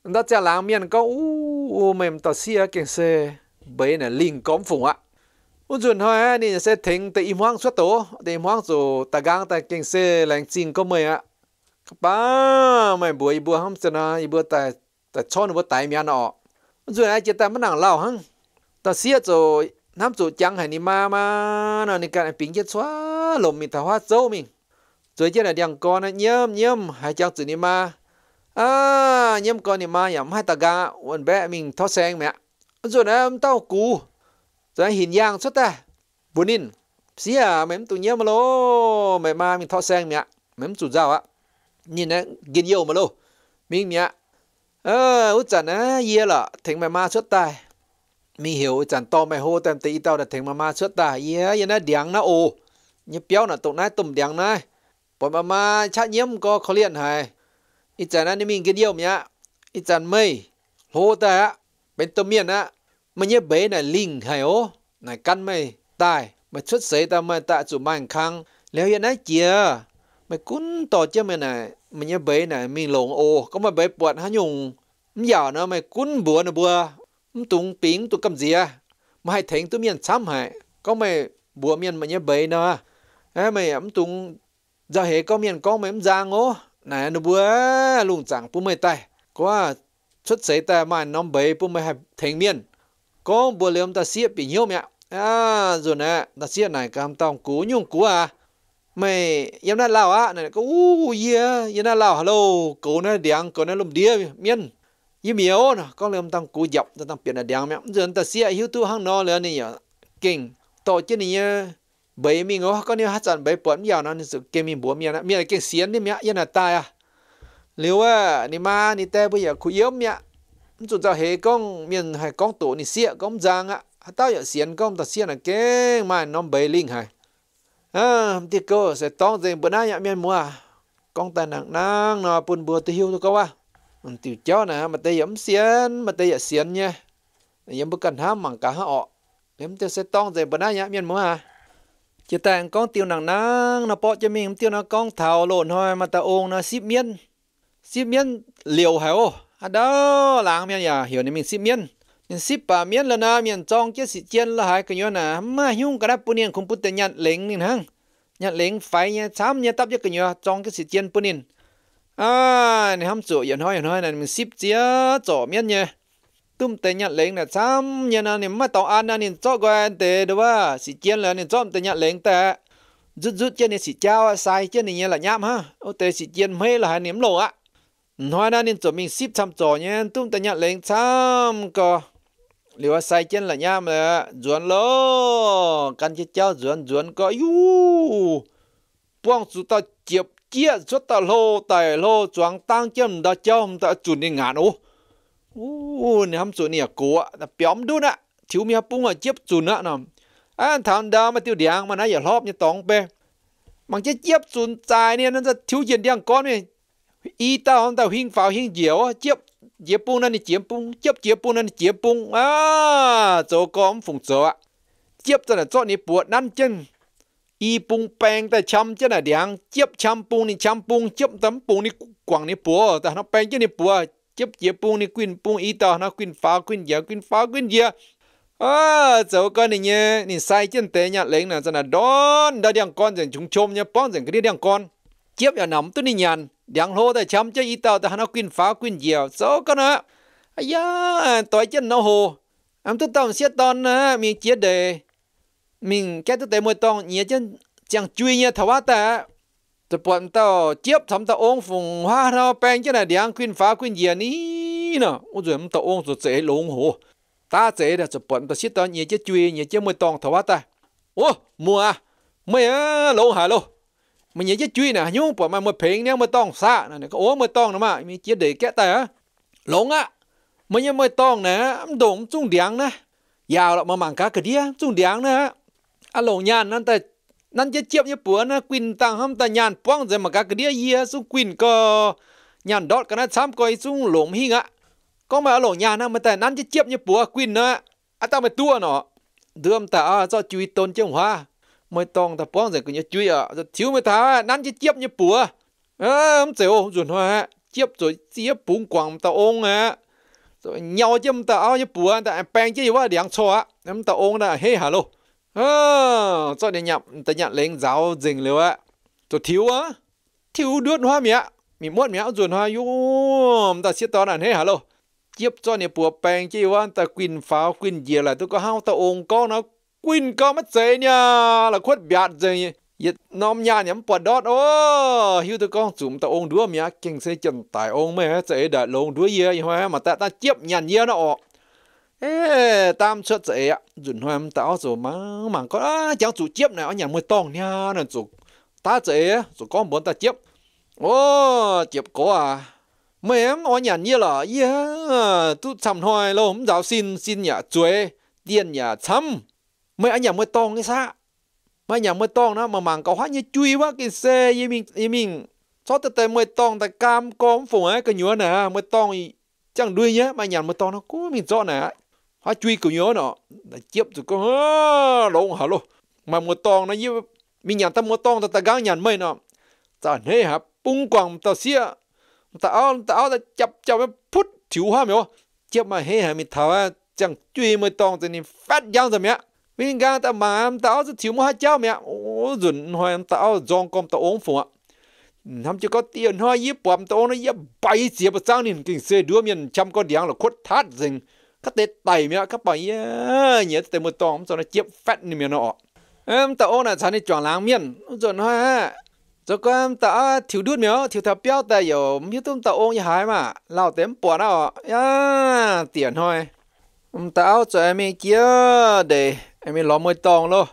đó cha làm miền có u mềm tờ xia kiện xe bấy là linh cấm phùng ạ ôn chuẩn hoa nên sẽ thính tại im hoang xuất tổ tại im hoang rồi ta gang ta kiện xe lành chín có mày ạ ba mày bùa bùa cho chân à bùa ta ta chọn bùa tại miền nọ ôn chuẩn ai chỉ ta mất nặng lao hăng ta xia rồi nam chủ chẳng hay ni ma ma nó ni cái bình chết xóa lồng mình thảo hoa dâu mình rồi chứ là đằng con nhem nhem hai chẳng chữ ni ma à nhâm con này ma, yam hai ta ga wan bé mình thọ sang mẹ rồi em tao cú rồi hình yang xuất ta buồn in à mém tụ mà lô mẹ ma mình thọ sang mẹ mém chủ giao á nhìn á ghiền yêu mà lô mình mẹ ờ út chẳng á ye là thành mẹ ma xuất ta mình hiểu chẳng to mày hô tem tí tao là thành mẹ ma xuất ta ye ye na điang na ô, như béo là tụ nái tụm điang nái bọn mẹ ma chát nhiễm có khó liên hay อีจันอันนี้มีกี่เดียวเนี้ยอีจันไม่โหแต่เป็นตัวเมียนะมันเยอะเบยน่ะลิงไฮโอน่ะกันไม่ตายมาชุดเสยตามาตาจุมันคังแล้วยันนะเจียมากุ้นต่อเจ้ามันน่ะมันเยอะเบยน่ะมีหลงโอก็มาเบยปวดหายุงมันยาวนะมากุ้นบัวน่ะบัวมันตุงปิงตุกกำเจียมาให้เถงตัวเมียนซ้ำหายก็ไม่บัวเมียนมันเยอะเบยนะไอ้ไม่มันตุงจะเหก็เมียนก็ไม่มันจางโอ này nó bữa lùng chẳng bố mày tay có à, xuất giấy tay mà nóng bấy bố mày hay thành miên, có bố liếm ta xếp bị nhiều mẹ à rồi nè ta xếp này cam tông cú nhung cú à mày em đã lao á này có u yeah em đã lao hello cú nó điang cú nó lùm đĩa miên như yếu nè con liếm tăng cú dọc tăng biến là điang mẹ rồi ta xếp hiếu tu hăng nó này nè kinh tổ chức này bởi mình ngó có nhiều hát trận bởi bốn giờ nó sự kia mình bố mẹ nó mẹ là kia xiên đi mẹ yên là ta à liều à ni ma ni te bây giờ khu yếu mẹ chúng ta hề con miền hay con tổ ni xịa con giang á tao giờ xiên con ta xiên là cái mà nó bể linh hay à thì cô sẽ tông gì bữa nay miền mua à. con ta nặng nang nó buồn bùa tiêu hiu thôi cô à tiêu cho nè mà tây yếm xiên mà tây giờ xiên nha yếm bất cần ham mảng cả họ yếm tiêu sẽ tông gì bữa nay miền mua à chỉ tạng con tiêu nặng nang nó bỏ cho mình tiêu nó con thảo lộn thôi mà ta ôn nó ship miên ship liều hả ô à đó làng miên à mình ship miên nhưng ship bà miên là na miên trong chiếc sĩ chiên là hai cái nhớ nà mà nhung cả đáp bún yên không bút tiền nhận lệnh nên hăng nhận lệnh phải nhé sám nhé tấp cho cái nhớ trong cái sĩ chiên bún yên à này hâm sủi yên thôi yên thôi này mình ship chia chỗ miên nhé tum te nhận lệnh là sam nhà nó niệm mà tàu an nó niệm cho quen te đúng không sĩ chiến là niệm cho te nhận lệnh ta rút rút cho nên sĩ trao sai cho nên là nhám ha ô te sĩ chiến mê là hai niệm lộ á nói nó niệm cho mình ship chăm trò nhé tum te nhận lệnh sam co liệu sai chân là nhám là duẩn lô căn chết trao duẩn duẩn co yu buông chúng ta chiếp chia xuất ta lô tài lô choáng tăng chân đã chom chúng ta chủ nên ngàn ô u ham chỗ nè cố ạ là bióm đun ạ thiếu mía bung ở chiếc chùn ạ nằm à thằng đào mà tiêu điang mà nãy giờ lóp như tóng bê bằng chiếc chiếc chùn tài nè nó sẽ thiếu diện điang con này y tao không tao hiên pháo hiên diều chiếc chiếc bung nó nè bung chiếc chiếc bung nó nè bung à chỗ con phùng chỗ ạ chiếc cho là chỗ nè buộc năn chân y bung bèn tại chăm chứ là điang chiếc chăm bung nè chăm bung chiếc tấm bung nè quẳng nè bùa tại nó bèn chứ nè bùa chấp chế bung ni quyên bung ý tao nó quyên phá quyên giờ quyên phá quyên giờ à cháu con này nhé nhìn sai chân tế nhạt lấy là rằng là đó đã đang con dần chúng chôm nhá bón dần cái đang con chiếc vào nắm tôi đi nhàn đang lô tại chấm cho ý tao ta nó quyên phá quyên giờ cháu con á ai da tối chân nó hồ em tôi tao xét tao nè mình chết đề mình cái tôi tế môi tao nhé chân chẳng chui nhé thảo ta จะปวนเต้าเจี๊ยบทำตาองฝงว่าเราแปลงจะไหนเดียงขึ้นฟ้าขึ้นเยียนี้เนาะอุ้ยมันตาองสุดเจ๋หลงโหตาเจ๋เดี๋ยวจะปวนตาชิดตอนเยียเจ๊จุยเยียเจ๊มวยตองถวัตตาโอ้มัวไม่เออหลงหาโลมันเยียเจ๊จุยนะยุ่งปวนมาเมื่อเพลงเนี่ยมวยตองซะนะเนี่ยก็โอ้มวยตองนะมามีเจี๊ยเด็กแกแต่หลงอ่ะมันยังมวยตองนะมันโด่งจุ้งเดียงนะยาวละมาหมังกากระเดียจุ้งเดียงนะอ่ะหลงยานนั่นแต่นั่นจะเจียบยี่ปัวนะกินต่างห้ามตายานป้องใจมากะกระเดียเยียสุกินก็ยานดอดกันนะซ้ำก็ไอ้สุหลงหิงอะก็มาหลงยานนะมาแต่นั่นจะเจียบยี่ปัวกินนะอะตั้งไปตัวเนาะเดิมแต่อ่ะจะจุยตนเจ้าหัวไม่ต้องแต่ป้องใจก็อย่าจุยอ่ะจะทิ้วไม่ท้านั่นจะเจียบยี่ปัวเออมเจ๋อจุนหัวเจียบจุยเจียบปุ่งกวางตาองอ่ะ rồi nhau chứ ta ao chứ bùa ta bèn chứ gì quá điện cho á em ta ôn là hê hà lô cho để nhậm ta nhận lên giáo dình liều ạ cho thiếu á thiếu đứt hoa mía mì muốt mía ruột hoa yum ta xiết to đàn hết hả lô chiếp cho nè bùa bèn chi hoa ta quỳnh pháo quỳnh dìa là tôi có hao ta ồn con nó quỳnh con mất dễ nha là khuất bẹt gì, yết nom nhà nhắm bọt đót ô hiu tôi con chúng ta ồn đúa mía kinh sẽ chân tài ồn mẹ sẽ đã lồn đúa gì hoa mà ta ta chiếp nhàn gì nó ê tam xuất dễ ạ dùn hoam tao rồi mà mảng có à, cháu chủ chiếp này ở nhà mới tòng nha nè chủ ta dễ chủ có muốn ta chiếp ô chiếp có à mấy em ở nhà như là ý tu chăm hoài lâu không giáo xin xin nhà chuối tiền nhà chăm mấy anh nhà mới tòng cái xa mấy nhà mới tòng nó mà mảng có hóa như chui quá cái xe như mình như mình cho tới tới mới tòng tại cam có phùng ấy cái nhúa nè mới tòng chẳng đuôi nhá mà nhà mới tòng nó cũng mình rõ nè họ truy cứu nhớ nọ, nó chép tụi con lộn hả lô mà một tòn nó như mình nhận ta một tòn ta ta gắng nhận mây nọ, ta nế hả bung quăng ta xia ta áo ta áo ta chập chập mấy phút thiếu hả mày chép mà hế hả mình thảo chẳng truy mấy tòn thì mình phát giang rồi mẹ mình gắng ta mà em ta áo thiếu mua hai cháu mẹ ô dùn hoài em ta áo giòn con ta ốm phụ ạ nằm chỉ có tiền hoa yếp bầm ta ốm nó yếp bay xìa bà sang nên kinh xê đưa miền trăm con điang là khuất thát rình các tê tẩy mẹ các bảy nhớ tê một tòm cho nó chiếp phát như mẹ nọ em tao là sao này chọn láng miên chuẩn ha cho con ta thiếu đút mẹ thiếu thập béo ta hiểu biết tôm tao ôn như hái mà lao tém bỏ đó tiền thôi tao cho em kia để em lo mồi tòng luôn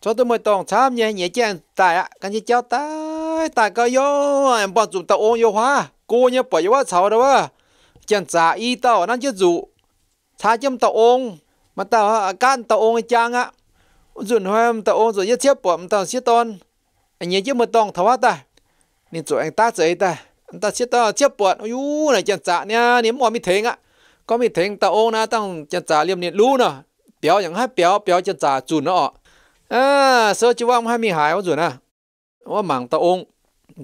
cho tôi mồi tòng tham nhé nhẹ chàng tại cái gì cháu tại tại cái yo bọn chúng tao ôn hóa cô nhớ bỏ yo hóa cháu đâu à chàng giả y tao nó chưa dụ thà chấm tàu ông mà tàu can tàu ông chang á dùn hoa tàu ông rồi nhất chép bỏ tàu xiết ton anh nhớ chép một tòng tháo hết ta nên rồi anh ta rồi ta anh ta xiết tao chép bỏ ôi u này chân trả nha nếu mà mi thế á có mi thế tàu ông na tăng chân trả liêm niệm lú nè béo chẳng hết béo béo chân trả dùn nó à sợ chú ông hai mi hài ông dùn à ông mảng tàu ông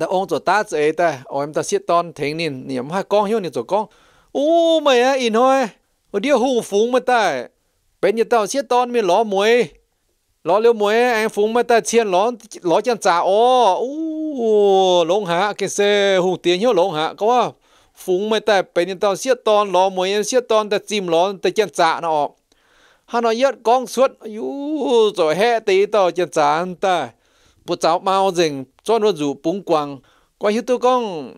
ta ông cho ta dễ ta ông ta xiết ton thế nên niệm hai con hiu niệm cho con u mày á in thôi ở địa hù phúng mà ta bên nhà xiết ton mi ló muối ló liêu muối anh phúng mà ta chiên ló ló chân trả ô u hạ cái xe hù tiếng hiếu lông hạ có à phúng mà ta bên nhà xiết ton ló muối em xiết ton ta chim ló ta chân trả nó hắn nói yết con suốt u rồi hè tí tao chân trả ta bố cháu mau dừng cho nó rủ búng quăng qua hiếu con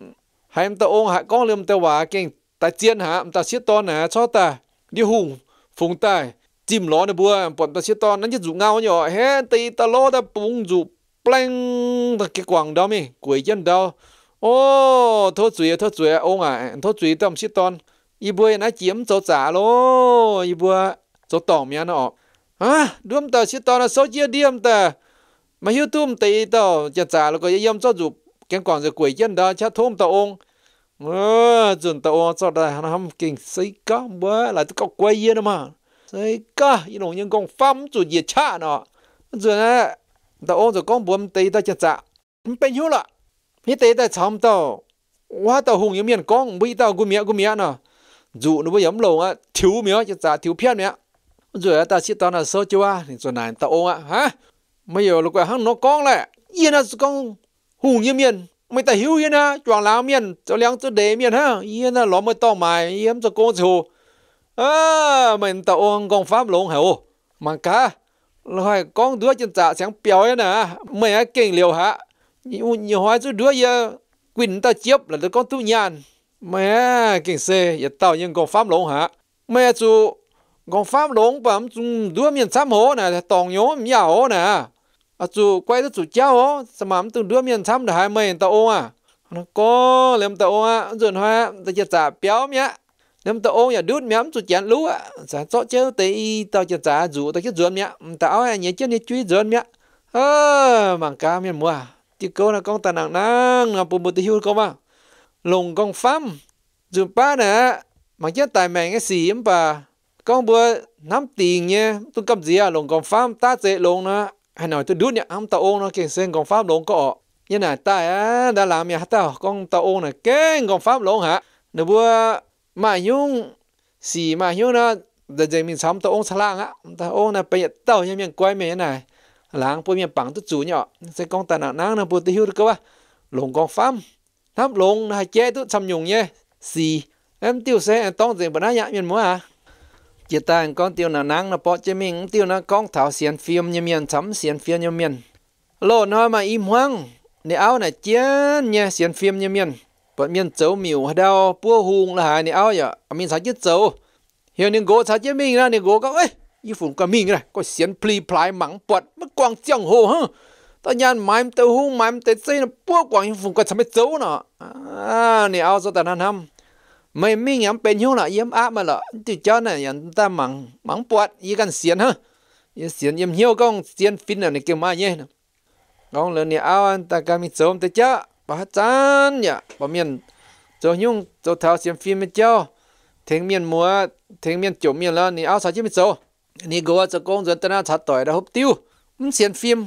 hai em tao ôm hạ con liêm tao hòa kinh ta chiến hả ta xiết to nè cho ta đi hùng phùng ta chìm ló nè bùa bọn ta xiết to nó nhất dụ ngao nhỏ hết tì ta ló ta bùng dụ pleng ta cái quảng đó mi quỷ dân đâu ô thốt chuối thốt chuối ông à thốt chuối tâm xiết to y bùa nó chiếm chỗ trả lô y bùa chỗ tỏ mi nó à đúng ta xiết to nó số chia điểm ta mà hiếu tôm tì tao chả trả là có yếm cho dụ cái quảng rồi quỷ dân đó chắc thôm tao ông ờ ta ô cho đại hắn ham kinh xây cá bữa lại tôi có quay yên mà xây cá ý đồng nhân công phăm chuẩn gì cha nó chuẩn á ô cho con buồn tây ta chặt chặt chạ bên hiếu lạ như tây ta chấm tàu hoa tàu hùng như miền con bị tàu gu gumi nó dụ nó bây giờ lồng á thiếu miếng chặt chặt thiếu chạ thiếu 偏 miếng rồi ta sẽ tao là sơ chưa à thì rồi này ta ô á hả bây giờ lúc ấy hắn nó con lại yên là con hùng như miền ไม่แต่หิวเฮียนะจวงลาวเมียนจะเลี้ยงจะเดเมียนฮะเฮียนะล้อมไม่ต้องหมายเยี่ยมจะโกงจูเออเหมือนตะองกองฟ้าหลงเหรอมังกาลอยกองด้วยจนจ่าเสียงเปียวเนี่ยนะไม่เก่งเร็วฮะอยู่อยู่หอยจุดด้วยยากินตาเจี๊ยบแล้วก็ตุ้ยานไม่เก่งเซอย่าเต่ายังกองฟ้าหลงฮะไม่จูกองฟ้าหลงปั๊มจุดด้วยเมียนซ้ำหัวนะตองโยมยาวนะ à chú quay đó chú cháu ó sao mà từng đứa miền thăm được hai mươi tàu ô à nó có làm tàu à rồi hoa ta chỉ trả béo nhá làm tàu nhà đút miếng chú chén lú à sao cho chơi tây tao chỉ trả dù tao chỉ dọn nhá tao ai nhớ chơi nhớ chui dọn nhá ơ màng cá miền mua, chỉ có là con tà nặng năng là bùm bùm tiêu câu mà lùng con phăm dù ba nè mà chết tài mẹ cái gì em bà con bữa năm tiền nha tôi cầm gì à lùng con phăm ta dễ lùng nữa hà nội tôi đút nhá ông ta ô nó kiện sen còn pháp lộn có như này ta á đã làm nhà ta con ta ô này kén còn pháp lộn hả nếu bữa mà nhung xì mà nhung nó giờ giờ mình sống ta ô xa lang á ta ô này bây giờ tàu như miệng quay miệng này lang bôi miệng bằng tôi chủ nhỏ sẽ con ta nặng nắng nó bôi tiêu được cơ ba lộn con pháp tháp lộn này chế tôi xăm nhung nhé xì em tiêu xe tông gì bữa nay nhá miệng múa à chỉ ta anh con tiêu nào nắng nó bỏ cho mình tiêu nó con thảo xiên phim như miền thấm xiên phim như miền lô nó mà im hoang nè áo này chén nha xiên phim như miền bọn miền châu miu ở đâu bua hùng là hai nè áo vậy à, mình sao chết châu hiện nên gỗ sao chết mình ra nè gỗ các ấy như phụng cả mình này có xiên pli plai mắng bọt mất quang chẳng hồ hả ta nhàn mãi em tao hung mai em tao xây nó bua quang y phụng cả sao mới châu nó à nè áo sao ta nan hâm mày mi nhắm bên hiếu là yếm áp mà lọ thì cho này nhận ta mắng mắng bọt y gan xiên ha y xiên yếm hiếu con xiên phin này kia mà nhé con lớn nhà ao anh ta cam mình sớm tới chá bà hát chán nhá bà nhung cho tháo xiên phin mới cho thằng miền múa thằng miền chỗ miền là nhà ao sao chứ mình sớm nhà cho con dân ta chặt tỏi đã hấp tiêu xiên phim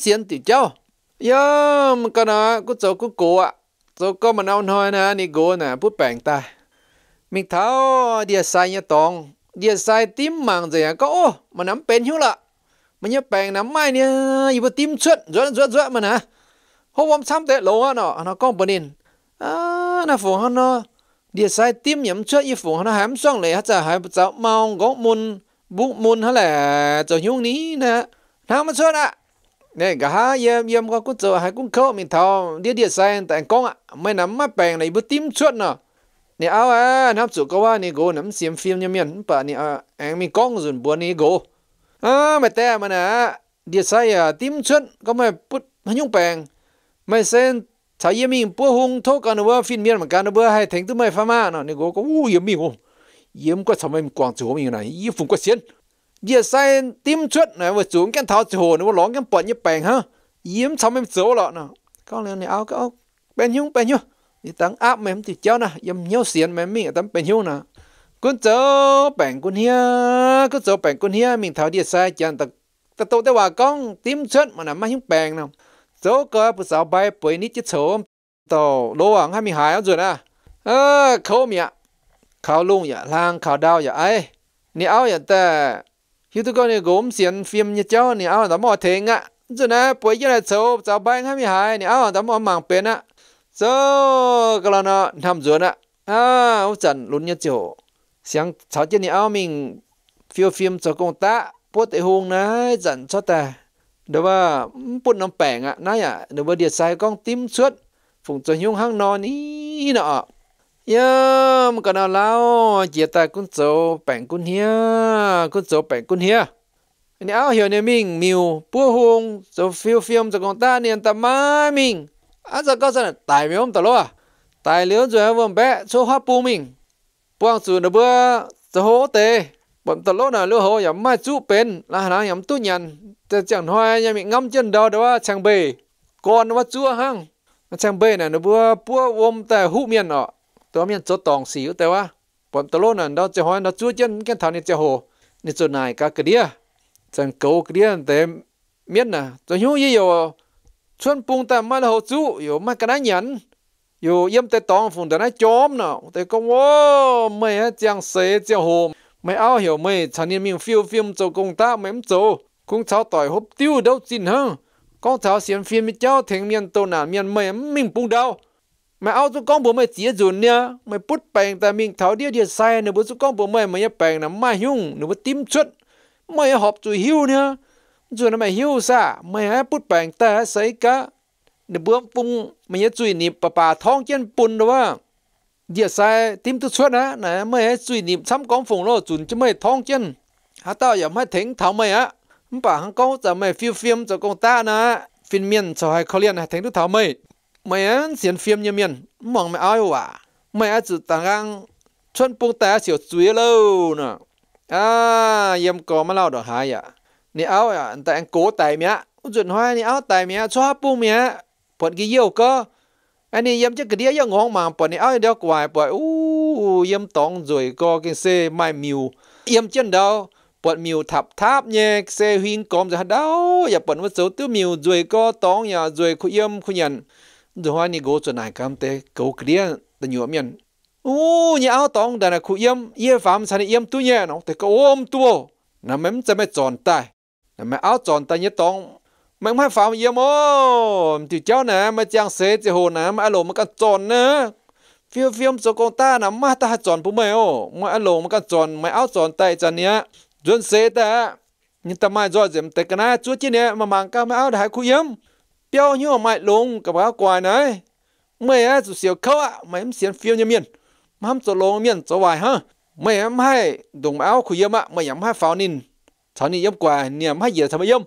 xiên tiểu cho yếm cái nào cũng cho cũng cố à cho con à. mà nào nói nè nhà gua nè bút bảng ta mình tháo ờ, địa sai nhà tòng địa sai tím màng gì à có ô mà nắm bén hiếu là mà nhớ bèn nắm mai nè yêu tím chuột rớt rớt rớt mà nè hôm hôm sáng tết lâu nó nó con bên in à nó phụ hắn nó địa sai tím nhắm chuột yêu phụ hắn nó hám xong lại hết giờ hai cháu mau gõ môn bụng môn hả là cho hiếu ní nè nào mà chuột à, nè cả hai yếm yếm có cũng chờ hai cũng khâu mình thao địa địa sai tại con ạ mấy nắm mắt bèn này yêu tím chuột nè nè áo à, nam nắp chủ có nè gỗ nắm xiêm phim nhầm miền bà nè à anh mình con dùn buồn nè gỗ à mày tè mà nè địa sai à tím chân có mày bút mà nhung bèn mày xem thấy yếm mình hung thô cái nó bữa phim miền mà cái nó bữa hay thành tụi mày phá ma nó nè go có u yếm mình không yếm có thầm mình quảng chủ mình này yếm phùng có xiên địa sai tím chân này mà chủ cái tháo chủ nó lóng cái bận như bèn ha yếm thầm mình sửa lọ nè con lên nè áo cái áo bèn nhung bèn thì tăng áp mềm thì cháu na yếm nhiều xiên mềm mình tăng bền hiu na quân cháu bèn quân hia quân cháu bèn quân hia mình thảo địa sai chẳng tập tập tụ tế hòa con tím chân mà nằm mà hiếm bèn nè, cháu có bữa sáu bay bữa nít chết sớm tàu lô hàng hai mươi hai rồi na ơ khâu miệng khâu lung ya dạ, lang khâu đau ya dạ, ai, ni áo ya ta hiu tu con ni gốm xiên phim như cháu ni áo đã mò thế á, rồi nè bữa giờ là cháu cháu bay hai mươi hai ni áo đã mò mảng bền á 这个了呢，他们做呢啊，我真轮一久，想朝见你奥明，feel film 做工打，不得红呢，真出的，对吧？不能病啊，那呀，对吧？点晒光 tim 出，风筝用 hàng nọ ní nọ。呀，么个那老，姐带公走办公遐，公走办公遐。你奥晓得明，苗不红，走 feel film 做工打，你他妈明。à giờ có sao tài miếu ông tao à tài liếu rồi ông bé số hoa bù mình buông xuống nó bữa số hố tê bọn tao lo là lúa hồ nhắm mai chú bên là nó nhắm tu nhàn tao hoa nhà mình ngâm chân đầu đó chẳng bề con nó chua hăng chẳng bề này nó bữa bữa ôm tại hụ miền nọ tao miền chỗ tòng xíu tao à bọn tao lo là nó chỉ hoa nó chua chân cái thằng này chỉ hồ nên chỗ này cả cái đĩa chẳng cầu cái đĩa tao miết nè tao hiếu gì rồi xuân bùng ta mà hồ chú yo mà cái này nhận yo yếm tới tòng phun ta chóm nào tới công ô mày á chàng xế chàng hồ mày ao hiểu mày chẳng niên mình phiêu phim cho công ta mày em cho cũng cháu tỏi hộp tiêu đâu chín hơn con cháu xiêm phim với cháu thành miền tô nản miền mày mình bùng đâu mà ao chúng con bố mày chỉ dùn nha mày bút bèn ta mình tháo điêu điêu sai nữa bố chúng con bố mày mày bèn là mai hung nữa bố tím chuột mày họp tụi hiu nha rồi nó mày hiu sa mày hãy bút bảng ta sấy cả nè bướm bung mày nhớ chui nịp bà bà thong chân bùn đó wa giờ sai tim tôi xuất á này mày hãy chui nịp xăm con phùng lo chun cho mày thong chân hả tao giờ mày thính thảo mày á bà hắn câu giờ mày phiêu phiêm cho công ta nè phiên miên cho hai khó liền hãy thính tôi thảo mày mày á xiên phiêm như miên mong mày ai wa mày á chỉ tàng ngang chân bung ta xỉu chuối lâu nè à yếm có mà lao được hai à ni áo à anh ta anh cố tài mía chuẩn hoa ni áo tài mía xóa pu mía bọn cái yêu anh đi yếm chắc cái yếm ngon mà bọn ni áo đeo quài bọn u yếm tòng rồi co cái xe mai miu yếm chân đâu bọn miu thập tháp nhé xe huyên còm ra đâu ya bọn mất số tiêu miu rồi co tòng nhà rồi khu yếm khu nhận rồi hoa ni chuẩn này cam tê cố cái tình nhuộm nhận ô nhà áo tòng đàn là khu yếm yếm phàm sản yếm tu nhẹ nó thì có ôm tu nằm mém sẽ mới tròn tay mà áo tròn ta nhớ tông mày không phải yếm ô thì cháu nè mày chàng xế thì hồ nè mày alo mày căn tròn nè phiêu phiêu cho con ta nè mày ta hát tròn bố mày ô mày alo mày căn tròn mày áo tròn tay chân nhá dân xế ta nhưng ta mai do dìm tay cái này chú chứ nè mà mang cao mà áo đại khu yếm béo như mày lùng cái báo quài này mày á chủ xíu khâu á mày em xiên phiêu như miền mà hâm cho lùng miền cho hoài ha mày em hay đồng áo khu yếm á mày em hay pháo nín 朝你要怪你还也什么用？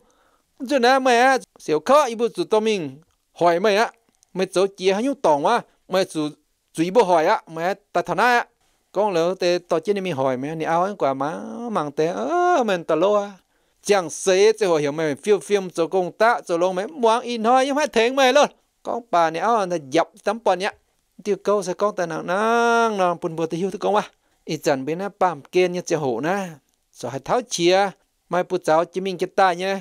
这那没啊，小可一步主动命坏没啊，没走街还用懂啊，没主主一步坏啊，没打头那啊，讲了在到街里面坏没？你熬怪嘛忙的啊，没得路啊。chẳng xế cho hồi hiểu mày phiêu phim cho công tác cho lâu mày muốn in hoa nhưng mà thế mày luôn con bà này áo là dọc tấm bò nhá tiêu câu sẽ con ta nặng nặng nặng bùn bùn thì hiu thứ con à ít dần bên á bám kia như chè hổ na rồi hãy tháo chia mai bút cháu chỉ mình cái ta nhé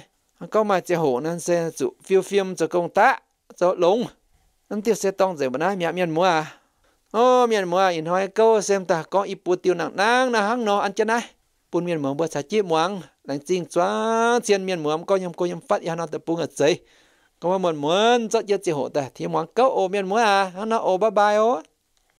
có mà chỉ hổ nên sẽ chủ phiêu phiêm cho công ta cho lúng nên tiếp sẽ tông dễ mà nói mẹ miền mùa à ô miền mua in à, hỏi câu xem ta có ít bút tiêu nặng nang là hăng nó ăn chân này bún miền mùa bữa sáng chỉ muang đánh chinh xóa xiên miền mua có nhầm cô nhầm phát ya nó tập bún ở giấy có mà muốn muốn cho chỉ hổ ta thì muang câu ô miền mùa à nó ô bye bye ô